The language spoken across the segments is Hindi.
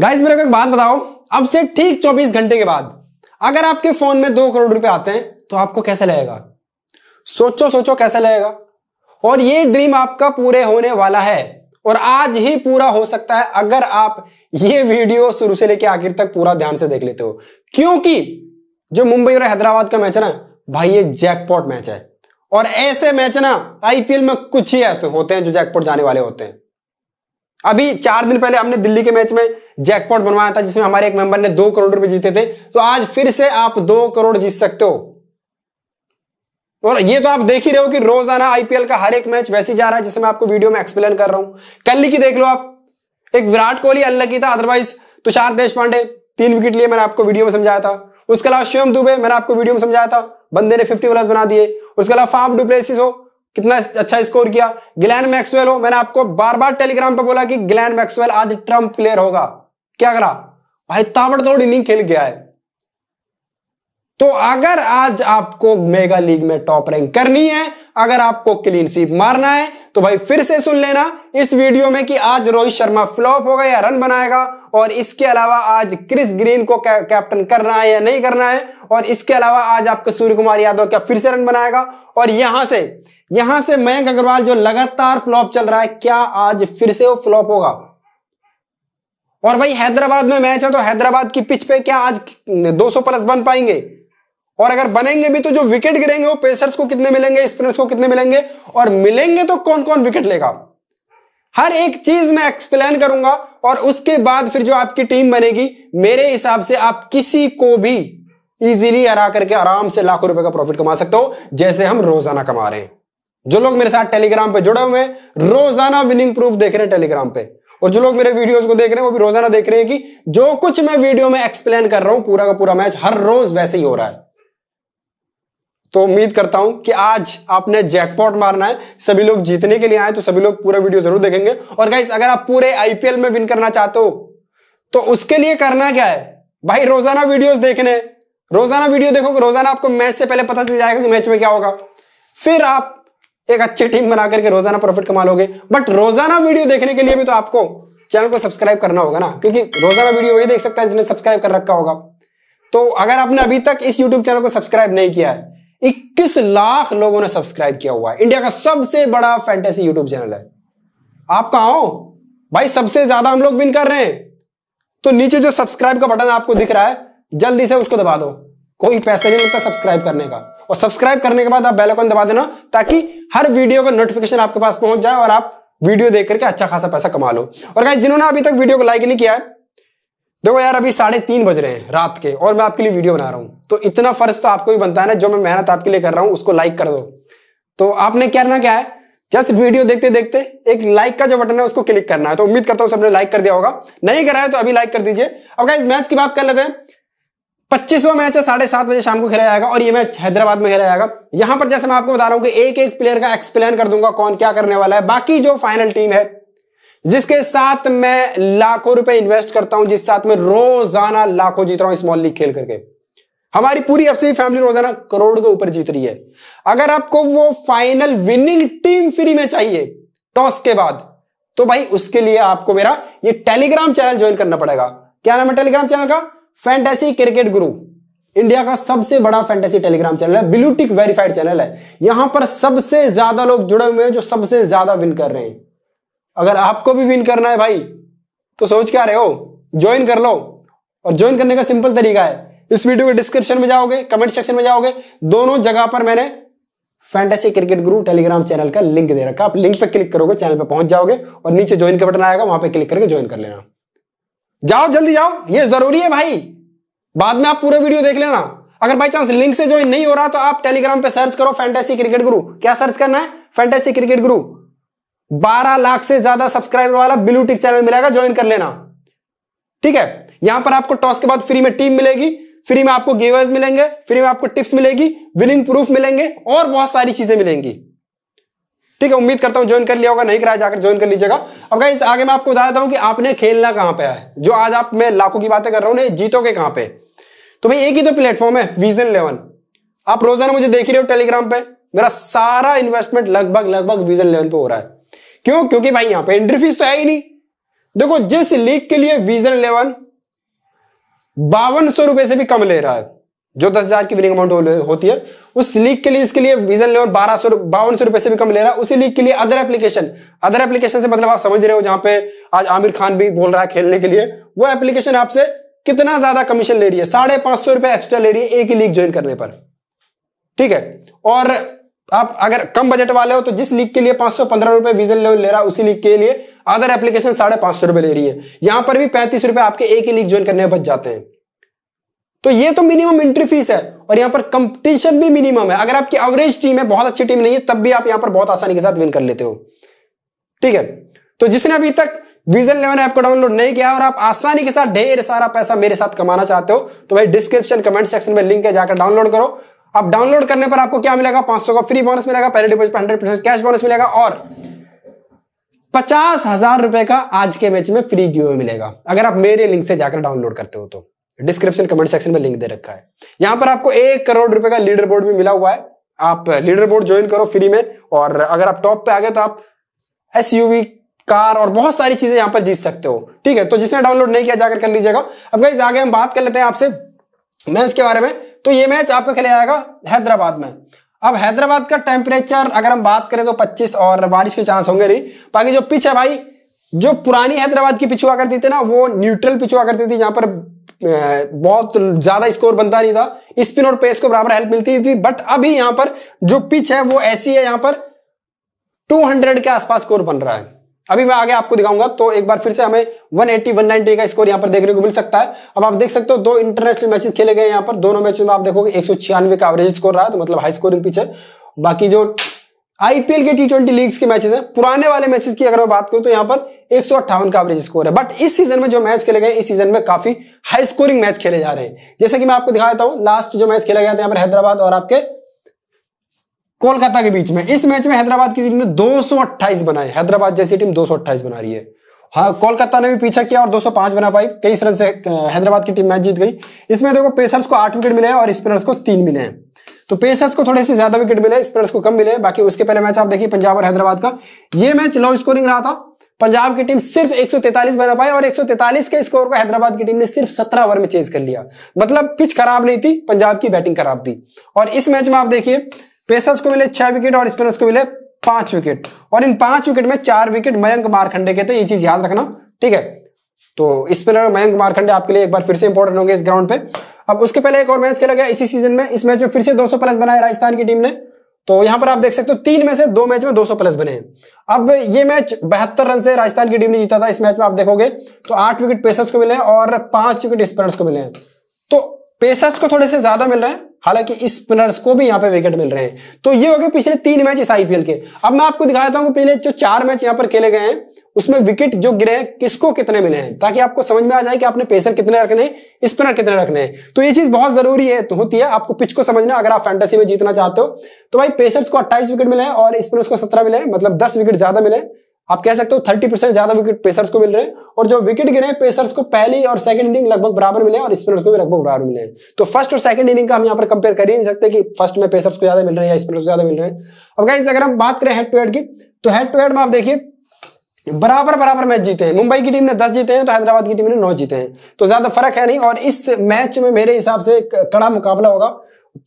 गाइस मेरे को एक बात बताओ अब से ठीक 24 घंटे के बाद अगर आपके फोन में दो करोड़ रुपए आते हैं तो आपको कैसा लगेगा सोचो सोचो कैसा लगेगा और ये ड्रीम आपका पूरे होने वाला है और आज ही पूरा हो सकता है अगर आप ये वीडियो शुरू से लेकर आखिर तक पूरा ध्यान से देख लेते हो क्योंकि जो मुंबई और हैदराबाद का मैच है ना भाई ये जैकपॉट मैच है और ऐसे मैच ना आईपीएल में कुछ ही ऐसे होते हैं जो जैकपॉट जाने वाले होते हैं अभी चार दिन पहले हमने दिल्ली के मैच में जैकपॉट बनवाया था जिसमें हमारे एक मेंबर ने दो करोड़ रुपए जीते थे तो आज फिर से आप दो करोड़ जीत सकते हो और ये तो आप देख ही रहे हो कि रोजाना आईपीएल का हर एक मैच वैसे जा रहा है जिसे मैं आपको वीडियो में एक्सप्लेन कर रहा हूं कल की देख लो आप एक विराट कोहली ही था अदरवाइज तुषार देश पांडे तीन विकेट लिए मैंने आपको वीडियो में समझाया था उसके अलावा शिवम दुबे मैंने आपको वीडियो में समझाया था बंदे ने फिफ्टी प्लस बना दिए उसके अलावा फाफ डुप्लेसिस हो कितना अच्छा स्कोर किया ग्लैन मैक्सवेल हो मैंने आपको बार बार टेलीग्राम पे बोला कि ग्लैन मैक्सवेल आज ट्रम्प प्लेयर होगा क्या करा भाई ताबड़ ताबड़तोड़ इनिंग खेल गया है तो अगर आज आपको मेगा लीग में टॉप रैंक करनी है अगर आपको क्लीन स्वीप मारना है तो भाई फिर से सुन लेना इस वीडियो में कि आज रोहित शर्मा फ्लॉप होगा या रन बनाएगा और इसके अलावा आज क्रिस ग्रीन को कैप्टन करना है या नहीं करना है और इसके अलावा आज आपके सूर्य कुमार यादव क्या फिर से रन बनाएगा और यहां से यहां से मयंक अग्रवाल जो लगातार फ्लॉप चल रहा है क्या आज फिर से वो फ्लॉप होगा और भाई हैदराबाद में मैच है तो हैदराबाद की पिच पे क्या आज 200 प्लस बन पाएंगे और अगर बनेंगे भी तो जो विकेट गिरेंगे वो पेसर्स को कितने मिलेंगे स्पिनर्स को कितने मिलेंगे और मिलेंगे तो कौन कौन विकेट लेगा हर एक चीज मैं एक्सप्लेन करूंगा और उसके बाद फिर जो आपकी टीम बनेगी मेरे हिसाब से आप किसी को भी इजीली हरा करके आराम से लाखों रुपए का प्रॉफिट कमा सकते हो जैसे हम रोजाना कमा रहे हैं जो लोग मेरे साथ टेलीग्राम पे जुड़े हुए हैं रोजाना विनिंग प्रूफ देख रहे हैं टेलीग्राम पे और जो लोग मेरे वीडियोस को देख रहे हैं वो भी रोजाना देख रहे हैं कि जो कुछ मैं वीडियो में एक्सप्लेन कर रहा हूं पूरा का पूरा मैच हर रोज वैसे ही हो रहा है तो उम्मीद करता हूं कि आज आपने जैकपॉट मारना है सभी लोग जीतने के लिए आए तो सभी लोग पूरा वीडियो जरूर देखेंगे और गाइस अगर आप पूरे आईपीएल में विन करना चाहते हो तो उसके लिए करना क्या है भाई रोजाना वीडियोस देखने रोजाना वीडियो देखोगे रोजाना आपको मैच से पहले पता चल जाएगा कि मैच में क्या होगा फिर आप एक अच्छी टीम बना करके रोजाना प्रॉफिट कमा लोगे बट रोजाना वीडियो देखने के लिए भी तो आपको चैनल को सब्सक्राइब करना होगा ना क्योंकि रोजाना वीडियो वही देख सकता है जिन्हें सब्सक्राइब कर रखा होगा तो अगर आपने अभी तक इस यूट्यूब चैनल को सब्सक्राइब नहीं किया है इक्कीस लाख लोगों ने सब्सक्राइब किया हुआ है इंडिया का सबसे बड़ा फैंटेसी यूट्यूब चैनल है आप कहा हो भाई सबसे ज्यादा हम लोग विन कर रहे हैं तो नीचे जो सब्सक्राइब का बटन आपको दिख रहा है जल्दी से उसको दबा दो कोई पैसा नहीं लगता सब्सक्राइब करने का और सब्सक्राइब करने के बाद आप बेल आइकन दबा देना ताकि हर वीडियो का नोटिफिकेशन आपके पास पहुंच जाए और आप वीडियो देख करके अच्छा खासा पैसा कमा लो और गाइस जिन्होंने अभी तक वीडियो को लाइक नहीं किया है देखो यार अभी साढ़े तीन बज रहे हैं रात के और मैं आपके लिए वीडियो बना रहा हूं तो इतना फर्ज तो आपको भी बनता है ना जो मैं मेहनत आपके लिए कर रहा हूं उसको लाइक कर दो तो आपने करना क्या है जस्ट वीडियो देखते देखते एक लाइक का जो बटन है उसको क्लिक करना है तो उम्मीद करता हूं सबने लाइक कर दिया होगा नहीं कराया तो अभी लाइक कर दीजिए अब गाइस मैच की बात कर लेते हैं पच्चीसवा मैच है साढ़े सात बजे शाम को खेला जाएगा और ये मैच हैदराबाद में खेला जाएगा यहां पर जैसे मैं आपको बता रहा हूं कि एक एक प्लेयर का एक्सप्लेन कर दूंगा कौन क्या करने वाला है बाकी जो फाइनल टीम है जिसके साथ मैं लाखों रुपए इन्वेस्ट करता हूं जिस साथ में रोजाना लाखों जीत रहा हूं स्मॉल लीग खेल करके हमारी पूरी एफसी फैमिली रोजाना करोड़ के ऊपर जीत रही है अगर आपको वो फाइनल विनिंग टीम फ्री में चाहिए टॉस के बाद तो भाई उसके लिए आपको मेरा ये टेलीग्राम चैनल ज्वाइन करना पड़ेगा क्या नाम है टेलीग्राम चैनल का फैंटेसी क्रिकेट गुरु इंडिया का सबसे बड़ा फैंटेसी टेलीग्राम चैनल है ब्लू टिक वेरीफाइड चैनल है यहां पर सबसे ज्यादा लोग जुड़े हुए हैं जो सबसे ज्यादा विन कर रहे हैं अगर आपको भी विन करना है भाई तो सोच क्या रहे हो ज्वाइन कर लो और ज्वाइन करने का सिंपल तरीका है इस वीडियो के डिस्क्रिप्शन में जाओगे कमेंट सेक्शन में जाओगे दोनों जगह पर मैंने fantasy cricket guru Telegram channel का लिंक दे रखा आप लिंक पर क्लिक करोगे चैनल पर पहुंच जाओगे और नीचे ज्वाइन का बटन आएगा वहां पर क्लिक करके ज्वाइन कर लेना जाओ जल्दी जाओ ये जरूरी है भाई बाद में आप पूरा वीडियो देख लेना अगर बाई चांस लिंक से ज्वाइन नहीं हो रहा तो आप टेलीग्राम पे सर्च करो फैंटेसी क्रिकेट गुरु क्या सर्च करना है फैंटेसी क्रिकेट गुरु 12 लाख से ज्यादा सब्सक्राइबर वाला ब्लू टिक चैनल मिलेगा ज्वाइन कर लेना ठीक है यहां पर आपको टॉस के बाद फ्री में टीम मिलेगी फ्री में आपको गेवर्स मिलेंगे फ्री में आपको टिप्स मिलेगी विनिंग प्रूफ मिलेंगे और बहुत सारी चीजें मिलेंगी ठीक है उम्मीद करता हूं ज्वाइन कर लिया होगा नहीं कराया जाकर ज्वाइन कर लीजिएगा अब गाइस आगे मैं आपको बता देता हूं कि आपने खेलना कहां पे है जो आज आप मैं लाखों की बातें कर रहा हूं हूँ के कहां पे तो भाई एक ही तो प्लेटफॉर्म है विजन इलेवन आप रोजाना मुझे देख ही रहे हो टेलीग्राम पे मेरा सारा इन्वेस्टमेंट लगभग लगभग विजन इलेवन पे हो रहा है क्यों क्योंकि भाई यहां पर एंट्री फीस तो है ही नहीं देखो जिस लीग के लिए विजन इलेवन बावन सौ रुपए से भी कम ले रहा है जो दस हजार की विनिंग अमाउंट होती है उस लीग के लिए इसके लिए विजन लेवल बारह सौ बावन सौ रुपए से भी कम ले रहा है उसी लीग के लिए अदर एप्लीकेशन अदर एप्लीकेशन से मतलब आप समझ रहे हो जहां पे आज आमिर खान भी बोल रहा है खेलने के लिए वो एप्लीकेशन आपसे कितना ज्यादा कमीशन ले रही है साढ़े पांच सौ रुपए एक्स्ट्रा ले रही है एक ही लीग ज्वाइन करने पर ठीक है और आप अगर कम बजट वाले हो तो जिस लीग के लिए पांच सौ पंद्रह रुपए विजन लेवल ले रहा है उसी लीग के लिए अदर एप्लीकेशन साढ़े पांच सौ रुपए ले रही है यहां पर भी पैंतीस रुपए आपके एक ही लीग ज्वाइन करने में बच जाते हैं तो ये तो मिनिमम एंट्री फीस है और यहां पर कंपटीशन भी मिनिमम है अगर आपकी एवरेज टीम है बहुत अच्छी टीम नहीं है तब भी आप यहां पर बहुत आसानी के साथ विन कर लेते हो ठीक है तो जिसने अभी तक विजन लेवन ऐप को डाउनलोड नहीं किया और आप आसानी के साथ ढेर सारा पैसा मेरे साथ कमाना चाहते हो तो भाई डिस्क्रिप्शन कमेंट सेक्शन में लिंक है जाकर डाउनलोड करो अब डाउनलोड करने पर आपको क्या मिलेगा पांच का फ्री बोनस मिलेगा पहले डिपोजिट पर परसेंट कैश बोनस मिलेगा और पचास हजार रुपए का आज के मैच में फ्री गिव मिलेगा अगर आप मेरे लिंक से जाकर डाउनलोड करते हो तो डिस्क्रिप्शन कमेंट सेक्शन में लिंक दे रखा है यहां पर आपको एक करोड़ रुपए का लीडर बोर्ड भी मिला हुआ है आप लीडर बोर्ड ज्वाइन करो फ्री में और अगर आप टॉप पे आ गए तो आप एस कार और बहुत सारी चीजें यहां पर जीत सकते हो ठीक है तो जिसने डाउनलोड नहीं किया जाकर कर लीजिएगा अब गाइज आगे हम बात कर लेते हैं आपसे मैच के बारे में तो ये मैच आपका खेला जाएगा हैदराबाद में अब हैदराबाद का टेम्परेचर अगर हम बात करें तो 25 और बारिश के चांस होंगे नहीं बाकी जो पिच है भाई जो पुरानी हैदराबाद की पिछुआ करती थी ना वो न्यूट्रल पिछुआ करती थी जहां पर बहुत ज्यादा स्कोर बनता नहीं था स्पिन और पेस को बराबर हेल्प मिलती थी बट अभी यहां पर जो पिच है वो ऐसी है यहां पर 200 के आसपास स्कोर बन रहा है अभी मैं आगे आपको दिखाऊंगा तो एक बार फिर से हमें 180 190 का स्कोर यहां पर देखने को मिल सकता है अब आप देख सकते हो दो इंटरनेशनल मैचेस खेले गए यहां पर दोनों मैचों में आप देखोगे एक का एवरेज स्कोर रहा है तो मतलब हाई स्कोरिंग पिच है बाकी जो आईपीएल के टी ट्वेंटी लीग्स के मैचेस हैं पुराने वाले मैचेस की अगर मैं बात करूं तो यहां पर एक का एवरेज स्कोर है बट इस सीजन में जो मैच खेले गए इस सीजन में काफी हाई स्कोरिंग मैच खेले जा रहे हैं जैसे कि मैं आपको दिखा देता हूं लास्ट जो मैच खेला गया था यहां पर हैदराबाद और आपके कोलकाता के बीच में इस मैच में हैदराबाद की टीम ने दो बनाए हैदराबाद जैसी टीम दो बना रही है हाँ कोलकाता ने भी पीछा किया और 205 बना पाई तेईस रन से हैदराबाद की टीम मैच जीत गई इसमें देखो पेसर्स को आठ विकेट मिले हैं और स्पिनर्स को तीन मिले हैं तो पेसर्स को थोड़े से ज्यादा विकेट मिले स्पिनर्स को कम मिले बाकी उसके पहले मैच आप देखिए पंजाब और हैदराबाद का ये मैच लो स्कोरिंग रहा था पंजाब की टीम सिर्फ 143 बना पाई और 143 के स्कोर को हैदराबाद की टीम ने सिर्फ 17 ओवर में चेज कर लिया मतलब पिच खराब नहीं थी पंजाब की बैटिंग खराब थी और इस मैच में आप देखिए पेसर्स को मिले छह विकेट और स्पिनर्स को मिले पांच विकेट और इन पांच विकेट में चार विकेट मयंक मारखंडे के थे ये चीज याद रखना ठीक है तो स्पिनर मयंक मारखंडे आपके लिए एक बार फिर से इंपॉर्टेंट होंगे इस ग्राउंड पे अब उसके पहले एक और मैच खेला गया इसी सीजन में इस मैच में फिर से 200 प्लस बनाए राजस्थान की टीम ने तो यहां पर आप देख सकते हो तीन में से दो मैच में 200 प्लस बने हैं अब ये मैच बहत्तर रन से राजस्थान की टीम ने जीता था इस मैच में आप देखोगे तो आठ विकेट पेसर्स को मिले और पांच विकेट स्पिनर्स को मिले हैं तो पेसर्स को थोड़े से ज्यादा मिल रहे हैं हालांकि स्पिनर्स को भी यहां पे विकेट मिल रहे हैं तो ये हो गए पिछले तीन मैच इस आईपीएल के अब मैं आपको दिखाता हूँ पिछले जो चार मैच यहां पर खेले गए हैं उसमें विकेट जो गिरे हैं किसको कितने मिले हैं ताकि आपको समझ में आ जाए कि आपने पेसर कितने रखने हैं स्पिनर कितने रखने हैं तो ये चीज बहुत जरूरी है तो होती है आपको पिच को समझना अगर आप फैंटेसी में जीतना चाहते हो तो भाई पेसर्स को अट्ठाईस विकेट मिले और स्पिनर्स को सत्रह मिले मतलब दस विकेट ज्यादा मिले आप कह सकते हो थर्टी परसेंट ज्यादा विकेट पेसर्स को मिल रहे हैं और जो विकेट गिरे हैं पेसर्स को पहली और सेकंड इनिंग लगभग बराबर मिले और स्पिनर्स को भी लगभग बराबर मिले हैं तो फर्स्ट और सेकंड इनिंग का हम यहाँ पर कंपेयर कर ही नहीं सकते कि फर्स्ट में पेसर्स को ज्यादा मिल रहे हैं या स्पिनर्स को ज्यादा मिल रहे हैं अब गाइज अगर हम बात करें हेड टू हेड की तो हेड टू हेड में आप देखिए बराबर बराबर मैच जीते हैं मुंबई की टीम ने दस जीते हैं तो हैदराबाद की टीम ने नौ जीते हैं तो ज्यादा फर्क है नहीं और इस मैच में मेरे हिसाब से कड़ा मुकाबला होगा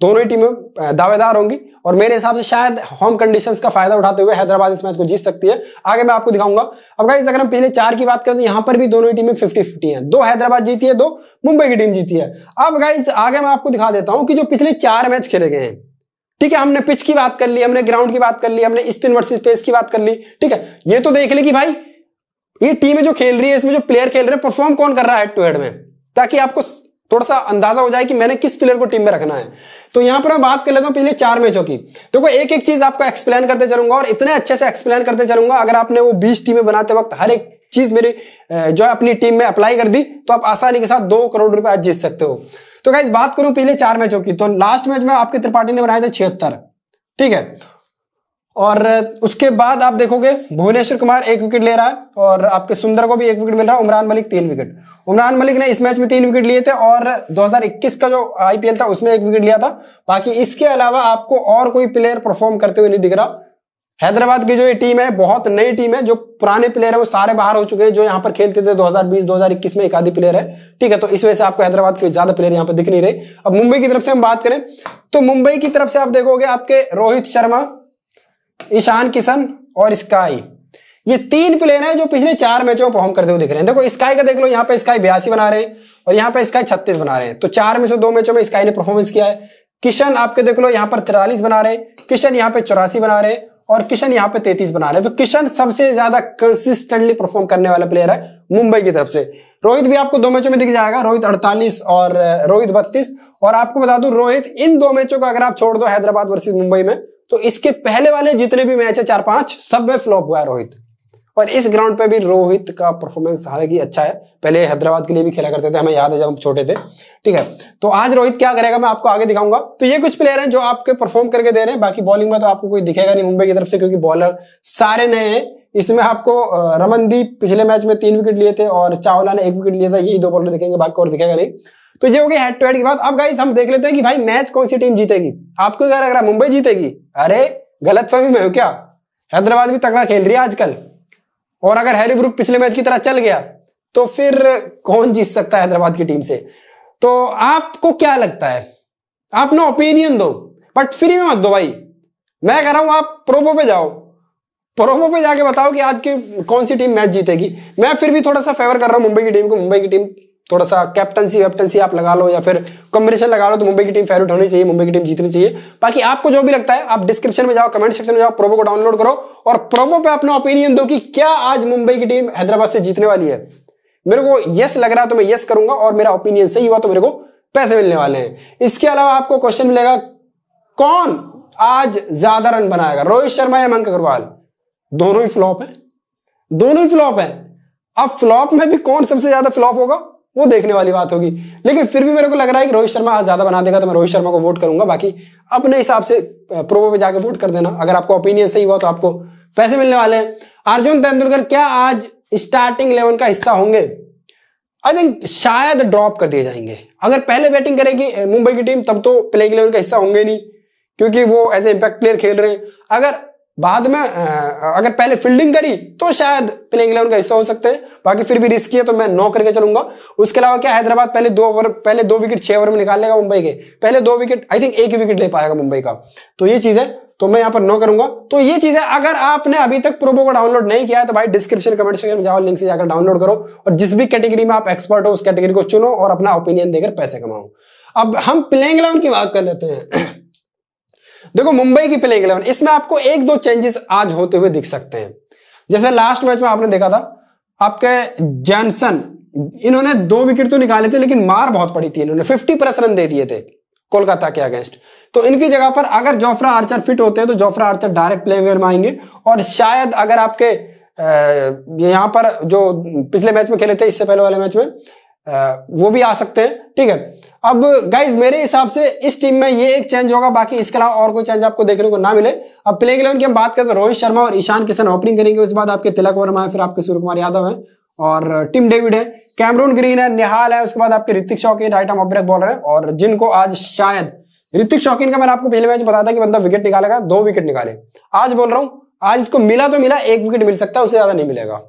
दोनों ही टीमें दावेदार होंगी और मेरे हिसाब से शायद होम कंडीशंस का फायदा उठाते हुए हैदराबाद इस मैच को जीत सकती है आगे मैं आपको दिखाऊंगा अब गाइस अगर हम पिछले चार की बात करें तो यहां पर भी दोनों ही टीमें फिफ्टी फिफ्टी हैं दो हैदराबाद जीती है दो मुंबई की टीम जीती है अब गाइस आगे मैं आपको दिखा देता हूं कि जो पिछले चार मैच खेले गए हैं ठीक है हमने पिच की बात कर ली हमने ग्राउंड की बात कर ली हमने स्पिन वर्सेस पेस की बात कर ली ठीक है ये तो देख ले कि भाई ये टीम जो खेल रही है इसमें जो प्लेयर खेल रहे हैं परफॉर्म कौन कर रहा है टू हेड में ताकि आपको थोड़ा सा अंदाजा हो जाए कि मैंने किस प्लेयर को टीम में रखना है तो यहां पर मैं बात कर लेता हूं पिछले चार मैचों की देखो एक एक चीज आपको एक्सप्लेन करते चलूंगा और इतने अच्छे से एक्सप्लेन करते चलूंगा अगर आपने वो बीस टीमें बनाते वक्त हर एक चीज मेरी जो है अपनी टीम में अप्लाई कर दी तो आप आसानी के साथ दो करोड़ रुपए आज जीत सकते हो तो क्या बात करूं पहले चार मैचों की तो लास्ट मैच में आपके त्रिपाठी ने बनाए थे छिहत्तर ठीक है और उसके बाद आप देखोगे भुवनेश्वर कुमार एक विकेट ले रहा है और आपके सुंदर को भी एक विकेट मिल रहा है उमरान मलिक तीन विकेट उमरान मलिक ने इस मैच में तीन विकेट लिए थे और 2021 का जो आईपीएल था उसमें एक विकेट लिया था बाकी इसके अलावा आपको और कोई प्लेयर परफॉर्म करते हुए नहीं दिख रहा हैदराबाद की जो ये टीम है बहुत नई टीम है जो पुराने प्लेयर है वो सारे बाहर हो चुके हैं जो यहाँ पर खेलते थे 2020 2021 में एक आधी प्लेयर है ठीक है तो इस वजह से आपको हैदराबाद के ज्यादा प्लेयर यहाँ पर दिख नहीं रहे अब मुंबई की तरफ से हम बात करें तो मुंबई की तरफ से आप देखोगे आपके रोहित शर्मा ईशान किशन और स्काई ये तीन प्लेयर हैं जो पिछले चार मैचों में परफॉर्म करते हुए दिख रहे हैं देखो स्काई का देख लो यहाँ पे स्काई बयासी बना रहे हैं और यहाँ पे स्काई छत्तीस बना रहे हैं तो चार में से दो मैचों में स्काई ने परफॉर्मेंस किया है किशन आपके देख लो यहाँ पर तिरालीस बना रहे हैं किशन यहाँ पे चौरासी बना रहे हैं और किशन यहाँ पे तैतीस बना रहे हैं तो किशन सबसे ज्यादा कंसिस्टेंटली परफॉर्म करने वाला प्लेयर है मुंबई की तरफ से रोहित भी आपको दो मैचों में दिख जाएगा रोहित 48 और रोहित 32 और आपको बता दूं रोहित इन दो मैचों को अगर आप छोड़ दो हैदराबाद वर्सेज मुंबई में तो इसके पहले वाले जितने भी मैच है चार पांच सब में फ्लॉप हुआ है रोहित पर इस ग्राउंड पे भी रोहित का परफॉर्मेंस हालांकि अच्छा है पहले हैदराबाद के लिए भी खेला करते थे हमें याद है जब हम छोटे थे ठीक है तो आज रोहित क्या करेगा मैं आपको आगे दिखाऊंगा तो ये कुछ प्लेयर हैं जो आपके परफॉर्म करके दे रहे हैं बाकी बॉलिंग में तो आपको कोई दिखेगा नहीं मुंबई की तरफ से क्योंकि बॉलर सारे नए हैं इसमें आपको रमनदीप पिछले मैच में तीन विकेट लिए थे और चावला ने एक विकेट लिया था यही दो बॉलर दिखेंगे बाकी और दिखेगा नहीं तो ये हो गया हेड टू हेड की बात अब गाइस हम देख लेते हैं कि भाई मैच कौन सी टीम जीतेगी आपको क्या लग रहा है मुंबई जीतेगी अरे गलत फहमी में हो क्या हैदराबाद भी तगड़ा खेल रही है आजकल और अगर हैरी ब्रुक पिछले मैच की तरह चल गया तो फिर कौन जीत सकता है हैदराबाद की टीम से तो आपको क्या लगता है आप ना ओपिनियन दो बट फ्री में मत दो भाई मैं कह रहा हूं आप प्रोबो पे जाओ प्रोबो पे जाके बताओ कि आज की कौन सी टीम मैच जीतेगी मैं फिर भी थोड़ा सा फेवर कर रहा हूं मुंबई की टीम को मुंबई की टीम थोड़ा सा कैप्टनसी वैप्टनसी आप लगा लो या फिर कॉम्बिनेशन लगा लो तो मुंबई की टीम फेवरेट होनी चाहिए मुंबई की टीम जीतनी चाहिए बाकी आपको जो भी लगता है आप डिस्क्रिप्शन में जाओ कमेंट सेक्शन में जाओ प्रोमो को डाउनलोड करो और प्रोबो पे अपना ओपिनियन दो कि क्या आज मुंबई की टीम हैदराबाद से जीतने वाली है मेरे को यस लग रहा है तो मैं यस करूंगा और मेरा ओपिनियन सही हुआ तो मेरे को पैसे मिलने वाले हैं इसके अलावा आपको क्वेश्चन मिलेगा कौन आज ज्यादा रन बनाएगा रोहित शर्मा या मयंक अग्रवाल दोनों ही फ्लॉप है दोनों ही फ्लॉप है अब फ्लॉप में भी कौन सबसे ज्यादा फ्लॉप होगा वो देखने वाली बात होगी लेकिन फिर भी मेरे को लग रहा है कि रोहित शर्मा आज ज्यादा बना देगा तो मैं रोहित शर्मा को वोट करूंगा बाकी अपने हिसाब से प्रोवो पे जाकर वोट कर देना अगर आपको ओपिनियन सही हुआ तो आपको पैसे मिलने वाले हैं अर्जुन तेंदुलकर क्या आज स्टार्टिंग इलेवन का हिस्सा होंगे आई थिंक शायद ड्रॉप कर दिए जाएंगे अगर पहले बैटिंग करेगी मुंबई की टीम तब तो प्लेइंग इलेवन का हिस्सा होंगे नहीं क्योंकि वो एज ए इम्पैक्ट प्लेयर खेल रहे हैं अगर बाद में अगर पहले फील्डिंग करी तो शायद प्लेइंग इलेवन का हिस्सा हो सकते हैं बाकी फिर भी रिस्की है तो मैं नौ करके चलूंगा उसके अलावा क्या हैदराबाद पहले दो ओवर पहले दो विकेट छह ओवर में निकाल लेगा मुंबई के पहले दो विकेट आई थिंक एक ही विकेट ले पाएगा मुंबई का तो ये चीज है तो मैं यहां पर नो करूंगा तो ये चीज है अगर आपने अभी तक प्रोबो को डाउनलोड नहीं किया है तो भाई डिस्क्रिप्शन कमेंट सेक्शन में जाओ लिंक से जाकर डाउनलोड करो और जिस भी कैटेगरी में आप एक्सपर्ट हो उस कैटेगरी को चुनो और अपना ओपिनियन देकर पैसे कमाओ अब हम प्लेइंग इलेवन की बात कर लेते हैं देखो मुंबई की प्लेइंग इलेवन इसमें आपको एक दो चेंजेस आज होते हुए दिख सकते हैं जैसे लास्ट मैच में आपने देखा था आपके जैनसन इन्होंने दो विकेट तो निकाले थे लेकिन मार बहुत पड़ी थी इन्होंने फिफ्टी प्लस रन दे दिए थे कोलकाता के अगेंस्ट तो इनकी जगह पर अगर जोफ्रा आर्चर फिट होते हैं तो जोफ्रा आर्चर डायरेक्ट प्लेइंग में आएंगे और शायद अगर आपके यहां पर जो पिछले मैच में खेले थे इससे पहले वाले मैच में वो भी आ सकते हैं ठीक है अब गाइज मेरे हिसाब से इस टीम में ये एक चेंज होगा बाकी इसके अलावा और कोई चेंज आपको देखने को ना मिले अब प्लेइंग इलेवन की हम बात करें तो रोहित शर्मा और ईशान किशन ओपनिंग करेंगे उसके बाद आपके तिलक वर्मा है फिर आपके सूर्य कुमार यादव है और टिम डेविड है कैमरून ग्रीन है निहाल है उसके बाद आपके ऋतिक शौकीन राइट आर्म ऑफ बॉलर है और जिनको आज शायद ऋतिक शौकीन का मैंने आपको पहले मैच बताया था कि बंदा विकेट निकालेगा दो विकेट निकाले आज बोल रहा हूँ आज इसको मिला तो मिला एक विकेट मिल सकता है उससे ज्यादा नहीं मिलेगा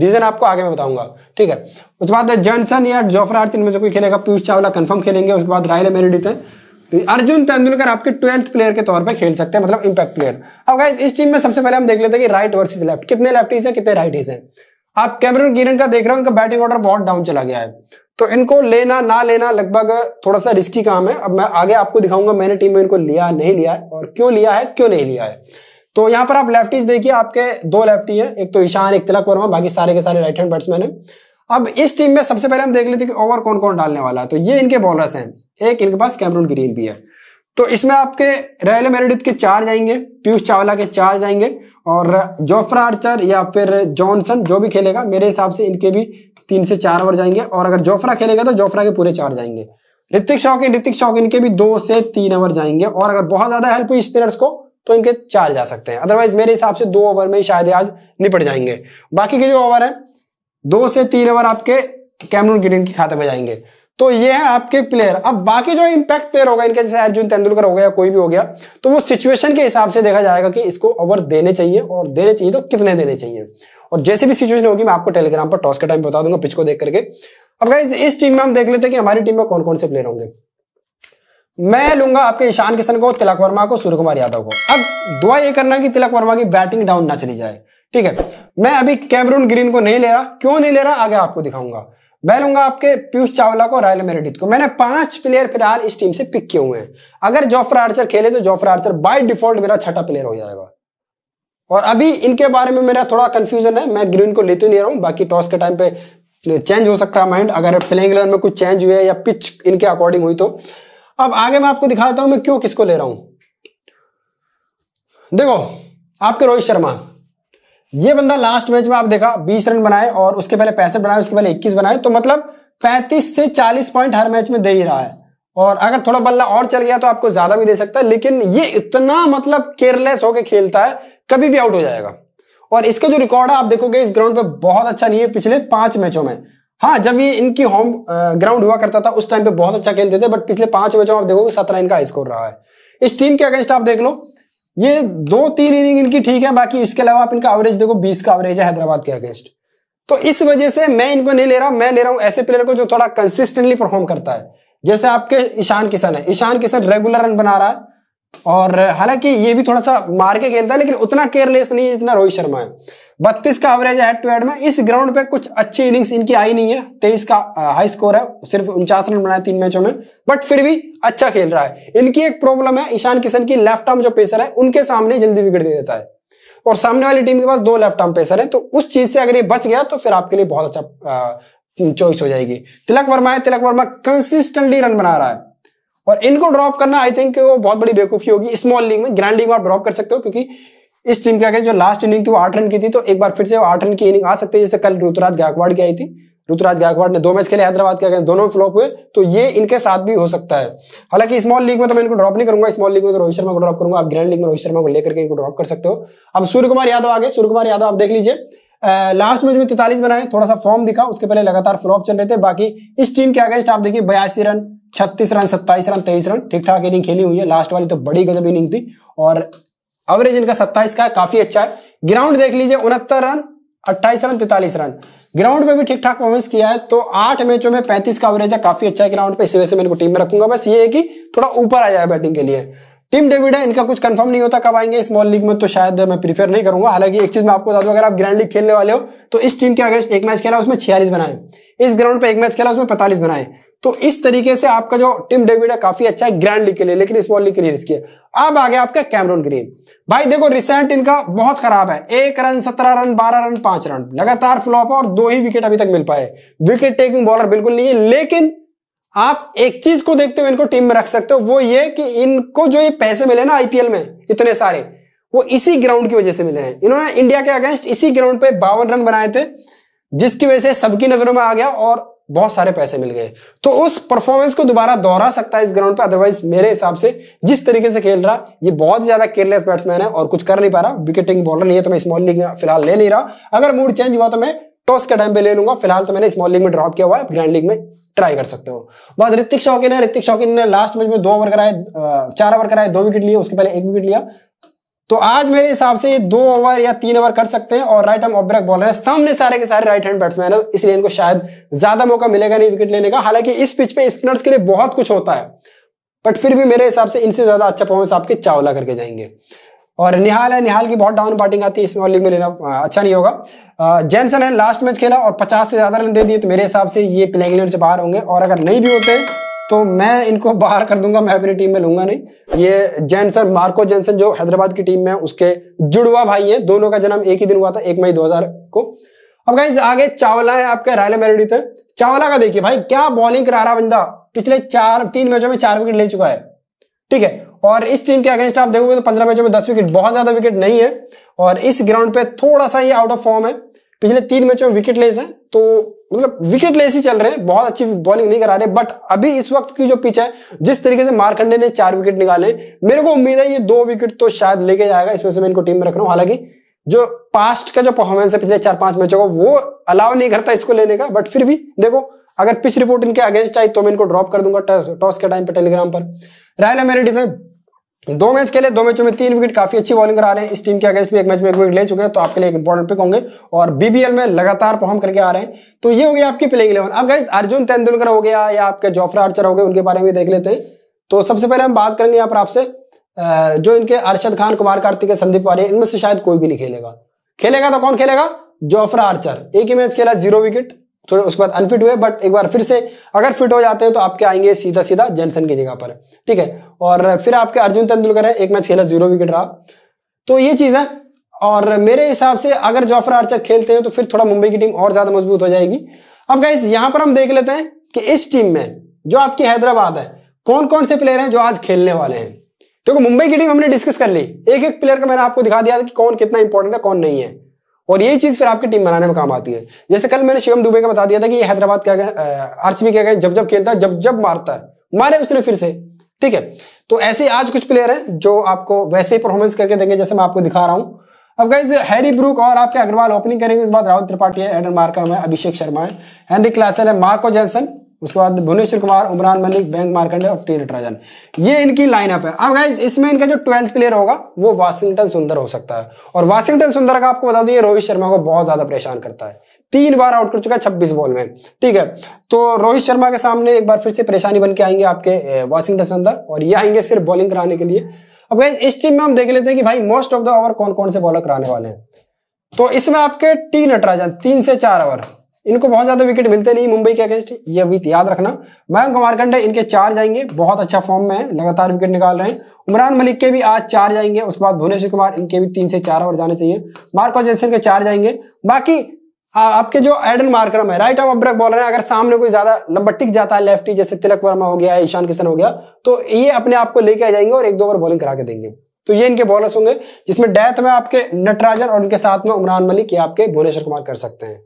रीजन आपको आगे मैं बताऊंगा ठीक है उसके बाद जॉनसन या जोफर आर्च इनमें से कोई खेलेगा पीयूष चावला कंफर्म खेलेंगे उसके बाद रायल मेरिडिथ है अर्जुन तेंदुलकर आपके ट्वेल्थ प्लेयर के तौर पे खेल सकते हैं मतलब इंपैक्ट प्लेयर अब गाइस इस टीम में सबसे पहले हम देख लेते हैं कि राइट वर्सेस लेफ्ट कितने लेफ्टीज हैं कितने राइटीज हैं आप कैमरून गिरन का देख रहे हो उनका बैटिंग ऑर्डर बहुत डाउन चला गया है तो इनको लेना ना लेना लगभग थोड़ा सा रिस्की काम है अब मैं आगे आपको दिखाऊंगा मैंने टीम में इनको लिया नहीं लिया है और क्यों लिया है क्यों नहीं लिया है तो यहां पर आप लेफ्टीज देखिए आपके दो लेफ्टी है एक तो ईशान एक तिलक वर्मा बाकी सारे के सारे राइट हैंड बैट्समैन है अब इस टीम में सबसे पहले हम देख लेते हैं कि ओवर कौन कौन डालने वाला है तो ये इनके बॉलर्स हैं एक इनके पास कैमरून ग्रीन भी है तो इसमें आपके रेल मेरेडित के चार जाएंगे पीयूष चावला के चार जाएंगे और जोफ्रा आर्चर या फिर जॉनसन जो भी खेलेगा मेरे हिसाब से इनके भी तीन से चार ओवर जाएंगे और अगर जोफ्रा खेलेगा तो जोफ्रा के पूरे चार जाएंगे ऋतिक शौक ऋतिक शौक इनके भी दो से तीन ओवर जाएंगे और अगर बहुत ज्यादा हेल्प हुई स्पिनर्स को तो इनके चार जा सकते हैं अदरवाइज मेरे हिसाब से दो ओवर में ही शायद आज निपट जाएंगे बाकी के जो ओवर है दो से तीन ओवर आपके कैमरून ग्रीन के खाते में जाएंगे तो ये है आपके प्लेयर अब बाकी जो इंपैक्ट प्लेयर होगा इनके जैसे अर्जुन तेंदुलकर हो गया कोई भी हो गया तो वो सिचुएशन के हिसाब से देखा जाएगा कि इसको ओवर देने चाहिए और देने चाहिए तो कितने देने चाहिए और जैसे भी सिचुएशन होगी मैं आपको टेलीग्राम पर टॉस के टाइम बता दूंगा पिच को देख करके अब गाइज इस टीम में हम देख लेते हैं कि हमारी टीम में कौन कौन से प्लेयर होंगे मैं लूंगा आपके ईशान किशन को तिलक वर्मा को सूर्य कुमार यादव को अब दुआ ये करना कि तिलक वर्मा की बैटिंग डाउन ना चली जाए ठीक है मैं अभी कैमरून ग्रीन को नहीं ले रहा क्यों नहीं ले रहा आगे आपको दिखाऊंगा मैं लूंगा आपके पीयूष चावला को रायल मेरेडिथ को मैंने पांच प्लेयर फिलहाल इस टीम से पिक किए हुए हैं अगर जोफर आर्चर खेले तो जोफर आर्चर बाय डिफॉल्ट मेरा छठा प्लेयर हो जाएगा और अभी इनके बारे में मेरा थोड़ा कंफ्यूजन है मैं ग्रीन को लेते तो नहीं रहा हूं बाकी टॉस के टाइम पे चेंज हो सकता है माइंड अगर प्लेइंग इलेवन में कुछ चेंज हुए या पिच इनके अकॉर्डिंग हुई तो अब आगे मैं आपको दिखा देता हूं मैं क्यों किसको ले रहा हूं देखो आपके रोहित शर्मा ये बंदा लास्ट मैच में आप देखा 20 रन बनाए और उसके पहले पैंसठ बनाए उसके पहले 21 बनाए तो मतलब 35 से 40 पॉइंट हर मैच में दे ही रहा है और अगर थोड़ा बल्ला और चल गया तो आपको ज्यादा भी दे सकता है लेकिन ये इतना मतलब केयरलेस होकर खेलता है कभी भी आउट हो जाएगा और इसका जो रिकॉर्ड है आप देखोगे इस ग्राउंड पर बहुत अच्छा नहीं है पिछले पांच मैचों में हाँ जब ये इनकी होम ग्राउंड हुआ करता था उस टाइम पे बहुत अच्छा खेलते थे बट पिछले पांच मैचों में आप देखोगे सत्रह इनका हाई स्कोर रहा है इस टीम के अगेंस्ट आप देख लो ये दो तीन इनिंग इनकी ठीक है बाकी इसके अलावा आप इनका एवरेज देखो बीस का एवरेज है हैदराबाद के अगेंस्ट तो इस वजह से मैं इनको नहीं ले रहा हूं मैं ले रहा हूं ऐसे प्लेयर को जो थोड़ा कंसिस्टेंटली परफॉर्म करता है जैसे आपके ईशान किशन है ईशान किशन रेगुलर रन बना रहा है और हालांकि ये भी थोड़ा सा मार के खेलता है लेकिन उतना केयरलेस नहीं है जितना रोहित शर्मा है बत्तीस का एवरेज है हेड टू हेड में इस ग्राउंड पे कुछ अच्छी इनिंग्स इनकी आई नहीं है तेईस का हाई स्कोर है सिर्फ उनचास रन बनाए तीन मैचों में बट फिर भी अच्छा खेल रहा है इनकी एक प्रॉब्लम है ईशान किशन की लेफ्ट आर्म जो पेसर है उनके सामने जल्दी विकेट दे देता है और सामने वाली टीम के पास दो लेफ्ट आर्म पेसर है तो उस चीज से अगर ये बच गया तो फिर आपके लिए बहुत अच्छा चॉइस हो जाएगी तिलक वर्मा है तिलक वर्मा कंसिस्टेंटली रन बना रहा है और इनको ड्रॉप करना आई थिंक वो बहुत बड़ी बेवकूफी होगी स्मॉल लीग में ग्रैंड लीग में आप ड्रॉप कर सकते हो क्योंकि इस टीम के अगेंस्ट जो लास्ट इनिंग थी वो आठ रन की थी तो एक बार फिर से वो आठ रन की इनिंग आ सकती है जैसे कल ऋतुराज गायकवाड़ की आई थी ऋतुराज गायकवाड़ ने दो मैच खेले हैदराबाद के अगेंस्ट दोनों फ्लॉप हुए तो ये इनके साथ भी हो सकता है हालांकि स्मॉल लीग में तो मैं इनको ड्रॉप नहीं करूंगा स्मॉल लीग में तो रोहित शर्मा को ड्रॉप करूंगा आप ग्रैंड लीग में रोहित शर्मा को लेकर के इनको ड्रॉप कर सकते हो अब सूर्य कुमार यादव आगे सूर्य कुमार यादव आप देख लीजिए लास्ट मैच में तैतालीस बनाए थोड़ा सा फॉर्म दिखा उसके पहले लगातार फ्लॉप चल रहे थे बाकी इस टीम के अगेंस्ट आप देखिए बयासी रन छत्तीस रन सत्ताईस रन तेईस रन ठीक ठाक इनिंग खेली हुई है लास्ट वाली तो बड़ी गजब इनिंग थी और एवरेज इनका सत्ताईस का काफी अच्छा है ग्राउंड देख लीजिए उनहत्तर रन अट्ठाईस रन तैतालीस रन ग्राउंड में भी ठीक ठाक परफॉर्मेंस किया है तो आठ मैचों में पैंतीस का एवरेज है काफी अच्छा है ग्राउंड पे इसी वजह से मैं इनको टीम में रखूंगा बस ये है कि थोड़ा ऊपर आ जाए बैटिंग के लिए टीम डेविड है इनका कुछ कंफर्म नहीं होता कब आएंगे स्मॉल लीग में तो शायद मैं प्रीफर नहीं करूंगा हालांकि एक चीज मैं आपको बता दूं अगर आप ग्रैंड लीग खेलने वाले हो तो इस टीम के अगेंस्ट एक मैच खेला उसमें छियालीस बनाए इस ग्राउंड पर एक मैच खेला उसमें पैंतालीस बनाए तो इस तरीके से आपका जो टिम डेविड है काफी अच्छा है ग्रैंड लीग के लिए लेकिन स्मॉल लीग के लिए रिस्क है अब आ गया आपका कैमरून ग्रीन भाई देखो रिसेंट इनका बहुत खराब है एक रन सत्रह रन बारह रन पांच रन लगातार फ्लॉप और दो ही विकेट अभी तक मिल पाए विकेट टेकिंग बॉलर बिल्कुल नहीं है लेकिन आप एक चीज को देखते हो इनको टीम में रख सकते हो वो ये कि इनको जो ये पैसे मिले ना आईपीएल में इतने सारे वो इसी ग्राउंड की वजह से मिले हैं इन्होंने इंडिया के अगेंस्ट इसी ग्राउंड पे बावन रन बनाए थे जिसकी वजह से सबकी नजरों में आ गया और बहुत सारे पैसे मिल गए तो उस परफॉर्मेंस को दोबारा दोहरा सकता है इस ग्राउंड पे अदरवाइज मेरे हिसाब से जिस तरीके से खेल रहा ये बहुत ज्यादा केयरलेस बैट्समैन है और कुछ कर नहीं पा रहा विकेटिंग बॉलर नहीं है तो मैं स्मॉल लीग फिलहाल ले नहीं रहा अगर मूड चेंज हुआ तो मैं टॉस के टाइम पे ले लूंगा फिलहाल तो मैंने स्मॉल लीग में ड्रॉप किया हुआ है ग्रैंड लीग में ट्राई कर सकते हो बाद ऋतिक शौकीन है ऋतिक शौकीन ने लास्ट मैच में दो ओवर कराए चार ओवर कराए दो विकेट लिए उसके पहले एक विकेट लिया तो आज मेरे हिसाब से ये दो ओवर या तीन ओवर कर सकते हैं और राइट हम ऑब्रेक बॉलर है सामने सारे के सारे राइट हैंड बैट्समैन है इसलिए इनको शायद ज्यादा मौका मिलेगा नहीं विकेट लेने का हालांकि इस पिच पे स्पिनर्स के लिए बहुत कुछ होता है बट फिर भी मेरे हिसाब से इनसे ज्यादा अच्छा परफॉर्मेंस आपके चावला करके जाएंगे और निहाल है निहाल की बहुत डाउन बैटिंग आती है स्मॉल लीग में लेना अच्छा नहीं होगा जैनसन है लास्ट मैच खेला और पचास से ज्यादा रन दे दिए तो मेरे हिसाब से ये प्लेइंग इलेवन से बाहर होंगे और अगर नहीं भी होते तो मैं इनको बाहर कर दूंगा मैं अपनी टीम में लूंगा नहीं ये जैनसन मार्को जैनसन जो हैदराबाद की टीम में उसके जुड़वा भाई है दोनों का जन्म एक ही दिन हुआ था एक मई दो को अब गाइज आगे चावला है आपके रायल मेरेडी थे चावला का देखिए भाई क्या बॉलिंग करा रहा बंदा पिछले चार तीन मैचों में चार विकेट ले चुका है ठीक है और इस टीम के अगेंस्ट आप देखोगे तो पंद्रह मैचों में दस विकेट बहुत ज्यादा विकेट नहीं है और इस ग्राउंड पे थोड़ा सा ये आउट ऑफ फॉर्म है पिछले तीन मैचों में विकेट लेस है तो मतलब विकेट लेस ही चल रहे हैं बहुत अच्छी बॉलिंग नहीं करा रहे बट अभी इस वक्त की जो पिच है जिस तरीके से मार्कंडे ने चार विकेट निकाले मेरे को उम्मीद है ये दो विकेट तो शायद लेके जाएगा इसमें से मैं इनको टीम में रख रहा हूं हालांकि जो पास्ट का जो परफॉर्मेंस है पिछले चार पांच मैचों का वो अलाव नहीं करता इसको लेने का बट फिर भी देखो अगर पिच रिपोर्ट इनके अगेंस्ट आई तो मैं इनको ड्रॉप कर दूंगा टॉस के टाइम पर टेलीग्राम पर रायला मेरिट दो मैच खेले दो मैचों में तीन विकेट काफी अच्छी बॉलिंग करा रहे हैं इस टीम के अगेंस्ट भी एक मैच में एक विकेट ले चुके हैं तो आपके लिए एक इंपॉर्टेंट पिक होंगे और बीबीएल में लगातार परफॉर्म करके आ रहे हैं तो ये हो गया आपकी प्लेइंग इलेवन अब गैस अर्जुन तेंदुलकर हो गया या आपके जोफ्रा आर्चर हो गए उनके बारे में देख लेते हैं तो सबसे पहले हम बात करेंगे यहाँ पर आपसे जो इनके अर्शद खान कुमार कार्तिक संदीप वारे इनमें से शायद कोई भी नहीं खेलेगा खेलेगा तो कौन खेलेगा जोफ्रा आर्चर एक ही मैच खेला जीरो विकेट थोड़े उसके बाद अनफिट हुए बट एक बार फिर से अगर फिट हो जाते हैं तो आपके आएंगे सीधा सीधा जेनसन की जगह पर ठीक है और फिर आपके अर्जुन तेंदुलकर है एक मैच खेला जीरो विकेट रहा तो ये चीज़ है और मेरे हिसाब से अगर जॉफर आर्चर खेलते हैं तो फिर थोड़ा मुंबई की टीम और ज़्यादा मजबूत हो जाएगी अब गाइज यहां पर हम देख लेते हैं कि इस टीम में जो आपकी हैदराबाद है कौन कौन से प्लेयर हैं जो आज खेलने वाले हैं देखो मुंबई की टीम हमने डिस्कस कर ली एक एक प्लेयर का मैंने आपको दिखा दिया था कि कौन कितना इंपॉर्टेंट है कौन नहीं है और यही चीज फिर आपकी टीम बनाने में काम आती है जैसे कल मैंने शिवम दुबे का बता दिया था कि ये हैदराबाद क्या आरसीबी क्या गए जब जब खेलता है जब जब मारता है मारे उसने फिर से ठीक है तो ऐसे आज कुछ प्लेयर हैं जो आपको वैसे ही परफॉर्मेंस करके देंगे जैसे मैं आपको दिखा रहा हूं अब गाइज हैरी ब्रूक और आपके अग्रवाल ओपनिंग करेंगे उस बाद राहुल त्रिपाठी है एडन मार्कर है अभिषेक शर्मा है हेनरी क्लासन है मार्को जैसन उसके बाद भुवनेश्वर कुमार उमरान मलिक बैंक मार्कंडे और टी नटराजन ये इनकी लाइनअप है अब गाइज इसमें इनका जो ट्वेल्थ प्लेयर होगा वो वाशिंगटन सुंदर हो सकता है और वाशिंगटन सुंदर का आपको बता दू ये रोहित शर्मा को बहुत ज्यादा परेशान करता है तीन बार आउट कर चुका है छब्बीस बॉल में ठीक है तो रोहित शर्मा के सामने एक बार फिर से परेशानी बन के आएंगे आपके वाशिंगटन सुंदर और ये आएंगे सिर्फ बॉलिंग कराने के लिए अब गाइज इस टीम में हम देख लेते हैं कि भाई मोस्ट ऑफ द ओवर कौन कौन से बॉलर कराने वाले हैं तो इसमें आपके टी नटराजन तीन से चार ओवर इनको बहुत ज्यादा विकेट मिलते नहीं मुंबई के अगेंस्ट ये अभी तो याद रखना मयंक मारकंडे इनके चार जाएंगे बहुत अच्छा फॉर्म में है लगातार विकेट निकाल रहे हैं उमरान मलिक के भी आज चार जाएंगे उसके बाद भुवनेश्वर कुमार इनके भी तीन से चार ओवर जाने चाहिए मार्को जैसन के चार जाएंगे बाकी आपके जो एडन मार्क्रम है राइट ऑफ ब्रेक बॉलर है अगर सामने कोई ज्यादा लंबा टिक जाता है लेफ्टी जैसे तिलक वर्मा हो गया ईशान किशन हो गया तो ये अपने आप को लेके आ जाएंगे और एक दो ओवर बॉलिंग करा के देंगे तो ये इनके बॉलर्स होंगे जिसमें डेथ में आपके नटराजन और उनके साथ में उमरान मलिक ये आपके भुवनेश्वर कुमार कर सकते हैं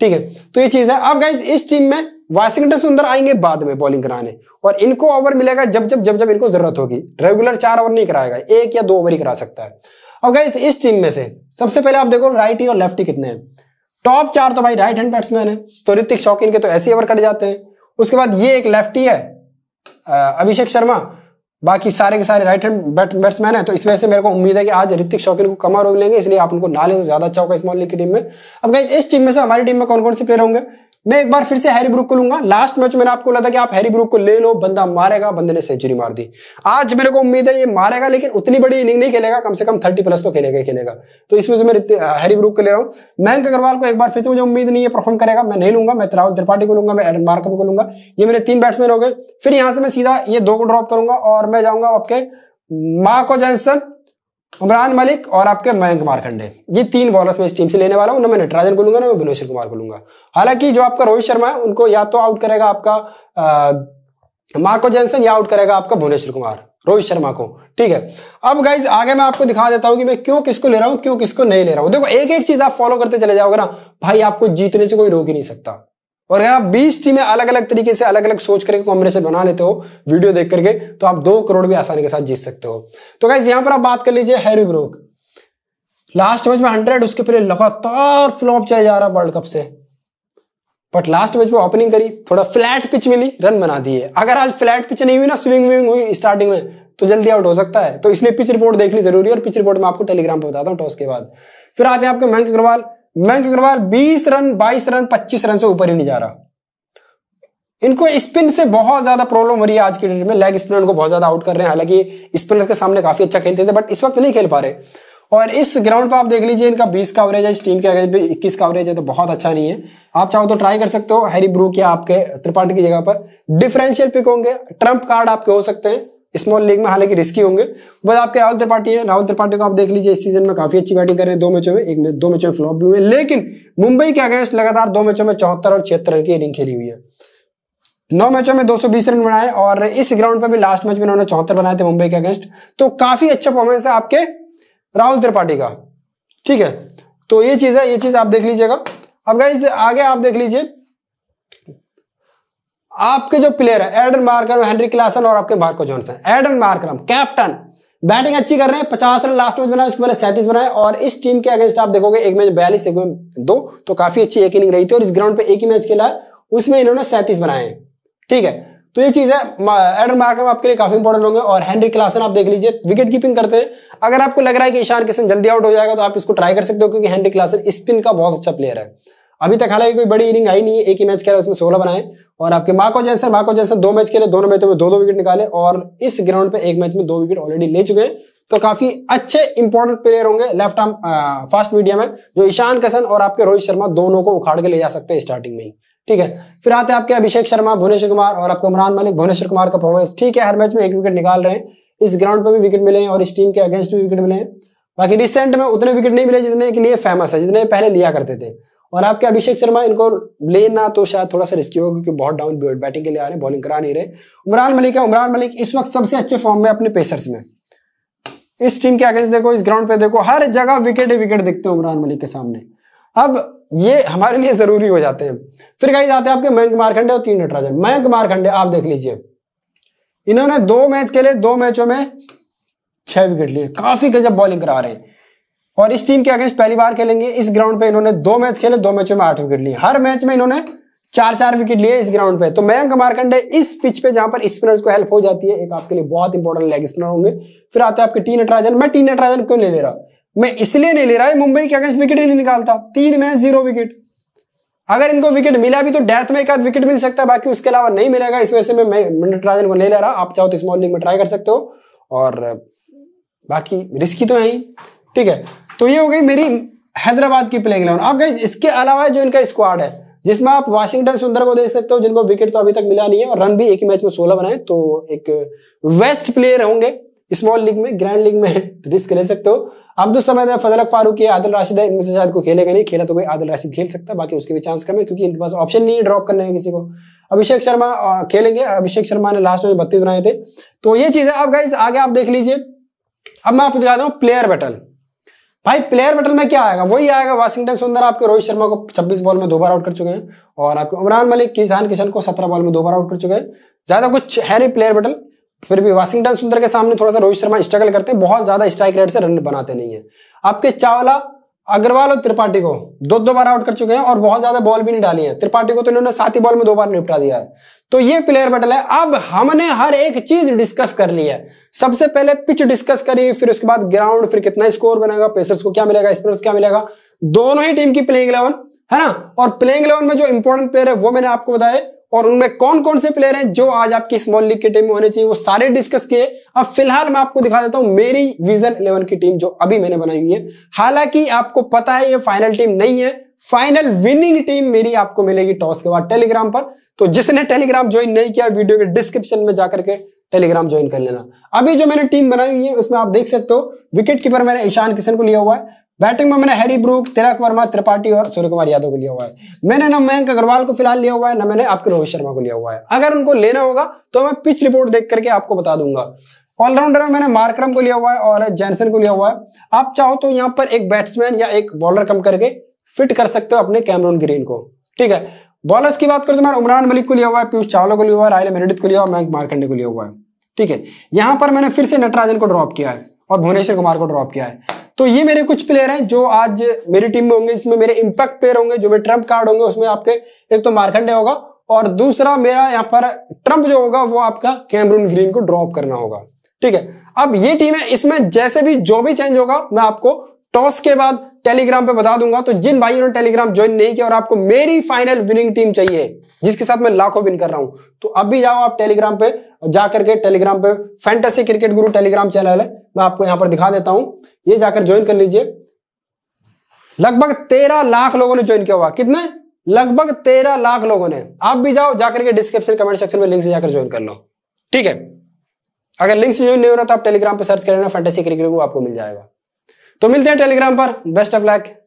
ठीक है तो ये चीज है अब गाइज इस टीम में वाशिंगटन सुंदर आएंगे बाद में बॉलिंग कराने और इनको ओवर मिलेगा जब जब जब जब इनको जरूरत होगी रेगुलर चार ओवर नहीं कराएगा एक या दो ओवर ही करा सकता है अब गाइज इस टीम में से सबसे पहले आप देखो राइट ही और लेफ्ट ही कितने हैं टॉप चार तो भाई राइट हैंड बैट्समैन है तो ऋतिक शौकीन के तो ऐसे ओवर कट जाते हैं उसके बाद ये एक लेफ्टी है अभिषेक शर्मा बाकी सारे के सारे राइट हैंड बैट्समैन है तो इस वजह से मेरे को उम्मीद है कि आज ऋतिक शौकीन को कमर ओवर लेंगे इसलिए आप उनको ना लें तो ज्यादा अच्छा होगा स्मॉल लीग की टीम में अब गाइज इस टीम में से हमारी टीम में कौन कौन से प्लेयर होंगे मैं एक बार फिर से हैरी ब्रुक को लूंगा लास्ट मैच मैंने आपको लगा कि आप हैरी ब्रुक को ले लो बंदा मारेगा बंदे ने सेंचुरी मार दी आज मेरे को उम्मीद है ये मारेगा लेकिन उतनी बड़ी इनिंग नहीं खेलेगा कम से कम थर्टी प्लस तो खेलेगा ही खेलेगा तो इसमें से मैं हैरी ब्रुक को ले रहा हूँ मयंक अग्रवाल को एक बार फिर से मुझे उम्मीद नहीं है परफॉर्म करेगा मैं नहीं लूंगा मैं राहुल त्रिपाठी को लूंगा मैं एडन मार्कम को लूंगा ये मेरे तीन बैट्समैन हो गए फिर यहां से मैं सीधा ये दो को ड्रॉप करूंगा और मैं जाऊंगा आपके मार्को जैनसन उमरान मलिक और आपके मयंक मारखंडे ये तीन बॉलर्स मैं इस टीम से लेने वाला हूँ ना मैं नटराजन को लूंगा ना मैं भुवनेश्वर कुमार को लूंगा हालांकि जो आपका रोहित शर्मा है उनको या तो आउट करेगा आपका मार्को जैनसन या आउट करेगा आपका भुवनेश्वर कुमार रोहित शर्मा को ठीक है अब गाइज आगे मैं आपको दिखा देता हूँ कि मैं क्यों किसको ले रहा हूँ क्यों किसको नहीं ले रहा हूँ देखो एक एक चीज आप फॉलो करते चले जाओगे ना भाई आपको जीतने से कोई रोक ही नहीं सकता और अगर आप बीस टीमें अलग अलग तरीके से अलग अलग सोच करके कॉम्बिनेशन बना लेते हो वीडियो देख करके तो आप दो करोड़ भी आसानी के साथ जीत सकते हो तो गाइज यहां पर आप बात कर लीजिए हैरी ब्रोक लास्ट मैच में हंड्रेड उसके पहले लगातार फ्लॉप चले जा रहा वर्ल्ड कप से बट लास्ट मैच में ओपनिंग करी थोड़ा फ्लैट पिच मिली रन बना दिए अगर आज फ्लैट पिच नहीं हुई ना स्विंग विंग हुई स्टार्टिंग में तो जल्दी आउट हो सकता है तो इसलिए पिच रिपोर्ट देखनी जरूरी है और पिच रिपोर्ट में आपको टेलीग्राम पर बताता हूँ टॉस के बाद फिर आते हैं आपके Mayank Agarwal Mayank Agarwal 20 run 22 run 25 run से ऊपर ही नहीं जा रहा इनको स्पिन से बहुत ज्यादा प्रॉब्लम हो रही है आज के डेट में लेग स्पिनर उनको बहुत ज्यादा आउट कर रहे हैं हालांकि स्पिनर्स के सामने काफी अच्छा खेलते थे बट इस वक्त नहीं खेल पा रहे और इस ग्राउंड पर आप देख लीजिए इनका 20 का एवरेज है इस टीम के अगर भी इक्कीस का एवरेज है तो बहुत अच्छा नहीं है आप चाहो तो ट्राई कर सकते हो हैरी ब्रू के आपके त्रिपाठी की जगह पर डिफरेंशियल पिक होंगे ट्रंप कार्ड आपके हो सकते हैं स्मॉल लीग में हालांकि रिस्की होंगे बस आपके राहुल त्रिपाठी हैं राहुल त्रिपाठी को आप देख लीजिए इस सीजन में काफी अच्छी बैटिंग कर रहे हैं दो मैचों में एक में दो मैचों में फ्लॉप भी हुए लेकिन मुंबई के अगेंस्ट लगातार दो मैचों में चौहत्तर और छिहत्तर रन की इनिंग खेली हुई है नौ मैचों में 220 रन बनाए और इस ग्राउंड पर भी लास्ट मैच में उन्होंने चौहत्तर बनाए थे मुंबई के अगेंस्ट तो काफी अच्छा परफॉर्मेंस है आपके राहुल त्रिपाठी का ठीक है तो ये चीज है ये चीज आप देख लीजिएगा अब गाइज आगे आप देख लीजिए आपके जो प्लेयर है एडन मार्कर हेनरी क्लासन और आपके Marco Jansen Aiden Markram captain batting अच्छी कर रहे हैं पचास रन लास्ट मैच बनाए उसके पहले सैंतीस बनाए और इस टीम के अगेंस्ट आप देखोगे एक मैच बयालीस एक दो तो काफी अच्छी एक इनिंग रही थी और इस ग्राउंड पे एक ही मैच खेला है उसमें इन्होंने सैंतीस बनाए ठीक है तो ये चीज है एडन मार्क्रम आपके लिए काफी इंपॉर्टेंट होंगे और हेनरी क्लासन आप देख लीजिए विकेट कीपिंग करते हैं अगर आपको लग रहा है कि ईशान किशन जल्दी आउट हो जाएगा तो आप इसको ट्राई कर सकते हो क्योंकि हेनरी क्लासन स्पिन का बहुत अच्छा प्लेयर है अभी तक हालांकि कोई बड़ी इनिंग आई नहीं है एक ही मैच खेला उसमें सोलह बनाए और आपके माको जैसे माको जैसे दो मैच खेले दोनों मैचों में दो दो विकेट निकाले और इस ग्राउंड पे एक मैच में दो विकेट ऑलरेडी ले चुके हैं तो काफी अच्छे इंपॉर्टेंट प्लेयर होंगे लेफ्ट आर्म फास्ट मीडियम है जो ईशान कसन और आपके रोहित शर्मा दोनों को उखाड़ के ले जा सकते हैं स्टार्टिंग में ही ठीक है फिर आते हैं आपके अभिषेक शर्मा भुवनेश्वर कुमार और आपके उमरान मलिक भुवनेश्वर कुमार का परफॉर्मेंस ठीक है हर मैच में एक विकेट निकाल रहे हैं इस ग्राउंड पर भी विकेट मिले हैं और इस टीम के अगेंस्ट भी विकेट मिले हैं बाकी रिसेंट में उतने विकेट नहीं मिले जितने के लिए फेमस है जितने पहले लिया करते थे और आपके अभिषेक शर्मा इनको लेना तो शायद थोड़ा सा रिस्की होगा क्योंकि बहुत डाउन बैटिंग के लिए आ रहे बॉलिंग करा नहीं रहे उमरान मलिक है उमरान मलिक इस वक्त सबसे अच्छे फॉर्म में अपने पेसर्स में इस टीम के अगेंस्ट देखो इस ग्राउंड पे देखो हर जगह विकेट ही विकेट दिखते हैं उमरान मलिक के सामने अब ये हमारे लिए जरूरी हो जाते हैं फिर कहीं जाते हैं आपके मयंक मारखंडे और तीन नटराजन मयंक मारखंडे आप देख लीजिए इन्होंने दो मैच के लिए दो मैचों में छह विकेट लिए काफी गजब बॉलिंग करा रहे हैं और इस टीम के अगेंस्ट पहली बार खेलेंगे इस ग्राउंड पे इन्होंने दो मैच खेले दो मैचों में आठ विकेट लिए हर मैच में इन्होंने चार चार विकेट लिए इस ग्राउंड पे तो मयंक मारकंडे इस पिच पे जहां पर स्पिनर्स को हेल्प हो जाती है एक आपके लिए बहुत इंपॉर्टेंट लेग स्पिनर होंगे फिर आते हैं आपके टी नटराजन मैं टी नटराजन क्यों नहीं ले रहा मैं इसलिए नहीं ले रहा है मुंबई के अगेंस्ट विकेट ही नहीं निकालता तीन मैच जीरो विकेट अगर इनको विकेट मिला भी तो डेथ में एक आध विकेट मिल सकता है बाकी उसके अलावा नहीं मिलेगा इस वजह से मैं नटराजन को ले ले रहा आप चाहो तो स्मॉल लीग में ट्राई कर सकते हो और बाकी रिस्की तो है ही ठीक है तो ये हो गई मेरी हैदराबाद की प्लेइंग इलेवन अब गई इसके अलावा जो इनका स्क्वाड है जिसमें आप वाशिंगटन सुंदर को देख सकते हो जिनको विकेट तो अभी तक मिला नहीं है और रन भी एक ही मैच में सोलह बनाए तो एक वेस्ट प्लेयर होंगे स्मॉल लीग में ग्रैंड लीग में रिस्क ले सकते हो अब तो समय फजल फारूक है आदिल राशिद है इनमें से शायद को खेलेगा नहीं खेला तो कोई आदिल राशिद खेल सकता है बाकी उसके भी चांस कम है क्योंकि इनके पास ऑप्शन नहीं है ड्रॉप करने का किसी को अभिषेक शर्मा खेलेंगे अभिषेक शर्मा ने लास्ट में बत्तीस बनाए थे तो ये चीज है आप गाइज आगे आप देख लीजिए अब मैं आपको दिखाता हूँ प्लेयर बैटल भाई प्लेयर मेटल में क्या आएगा वही आएगा वाशिंगटन सुंदर आपके रोहित शर्मा को 26 बॉल में दो बार आउट कर चुके हैं और आपके उमरान मलिक किसान किशन को 17 बॉल में दो बार आउट कर चुके हैं ज्यादा कुछ है नहीं प्लेयर मेटल फिर भी वाशिंगटन सुंदर के सामने थोड़ा सा रोहित शर्मा स्ट्रगल करते हैं बहुत ज्यादा स्ट्राइक रेट से रन बनाते नहीं है आपके चावला अग्रवाल और त्रिपाठी को दो दो बार आउट कर चुके हैं और बहुत ज्यादा बॉल भी नहीं डाली है त्रिपाठी को तो इन्होंने सात ही बॉल में दो बार निपटा दिया है तो ये प्लेयर बैटल है अब हमने हर एक चीज डिस्कस कर ली है सबसे पहले पिच डिस्कस करी फिर उसके बाद ग्राउंड फिर कितना स्कोर बनेगा पेसर्स को क्या मिलेगा स्पिनर्स क्या मिलेगा दोनों ही टीम की प्लेइंग इलेवन है ना और प्लेइंग इलेवन में जो इंपॉर्टेंट प्लेयर है वो मैंने आपको बताया और उनमें कौन कौन से प्लेयर हैं जो आज आपकी स्मॉल लीग की टीम में होने चाहिए वो सारे डिस्कस किए अब फिलहाल मैं आपको दिखा देता हूं मेरी विजन इलेवन की टीम जो अभी मैंने बनाई हुई है हालांकि आपको पता है ये फाइनल टीम नहीं है फाइनल विनिंग टीम मेरी आपको मिलेगी टॉस के बाद टेलीग्राम पर तो जिसने टेलीग्राम ज्वाइन नहीं किया वीडियो के डिस्क्रिप्शन में जाकर के टेलीग्राम ज्वाइन कर लेना अभी जो मैंने टीम बनाई हुई है उसमें आप देख सकते हो विकेट कीपर मैंने ईशान किशन को लिया हुआ है बैटिंग में मैंने हैरी ब्रूक तिरक वर्मा त्रिपाठी और सूर्य कुमार यादव को लिया हुआ है मैंने ना मयंक अग्रवाल को फिलहाल लिया हुआ है ना मैंने आपके रोहित शर्मा को लिया हुआ है अगर उनको लेना होगा तो मैं पिच रिपोर्ट देख करके आपको बता दूंगा ऑलराउंडर में मैंने मार्क्रम को लिया हुआ है और जैनसन को लिया हुआ है आप चाहो तो यहाँ पर एक बैट्समैन या एक बॉलर कम करके फिट कर सकते हो अपने कैमरून ग्रीन को ठीक है बॉलर्स की बात करो तो मैंने उमरान मलिक को लिया हुआ है पीयूष चावला को लिया हुआ है रायल मेरेडित को लिया हुआ है मयंक मार्कंडे को लिया हुआ है ठीक है यहां पर मैंने फिर से नटराजन को ड्रॉप किया है और भुवनेश्वर कुमार को ड्रॉप किया है तो ये मेरे कुछ प्लेयर हैं जो आज मेरी टीम में होंगे इसमें मेरे इंपैक्ट प्लेयर होंगे जो मेरे ट्रंप कार्ड होंगे उसमें आपके एक तो मारखंडे होगा और दूसरा मेरा यहाँ पर ट्रंप जो होगा वो आपका कैमरून ग्रीन को ड्रॉप करना होगा ठीक है अब ये टीम है इसमें जैसे भी जो भी चेंज होगा मैं आपको टॉस के बाद टेलीग्राम पे बता दूंगा तो जिन भाइयों ने टेलीग्राम ज्वाइन नहीं किया और आपको मेरी फाइनल विनिंग टीम चाहिए जिसके साथ मैं लाखों विन कर रहा हूं तो अभी जाओ आप टेलीग्राम पे जाकर के टेलीग्राम पे fantasy cricket guru Telegram channel है मैं आपको यहां पर दिखा देता हूं ये जाकर ज्वाइन कर लीजिए लगभग तेरह लाख लोगों ने ज्वाइन किया हुआ कितने लगभग तेरह लाख लोगों ने आप भी जाओ जाकर के डिस्क्रिप्शन कमेंट सेक्शन में लिंक से जाकर ज्वाइन कर लो ठीक है अगर लिंक से ज्वाइन नहीं हो रहा तो आप टेलीग्राम पर सर्च कर लेना फैंटेसी क्रिकेट गुरु आपको मिल जाएगा तो मिलते हैं टेलीग्राम पर बेस्ट ऑफ लक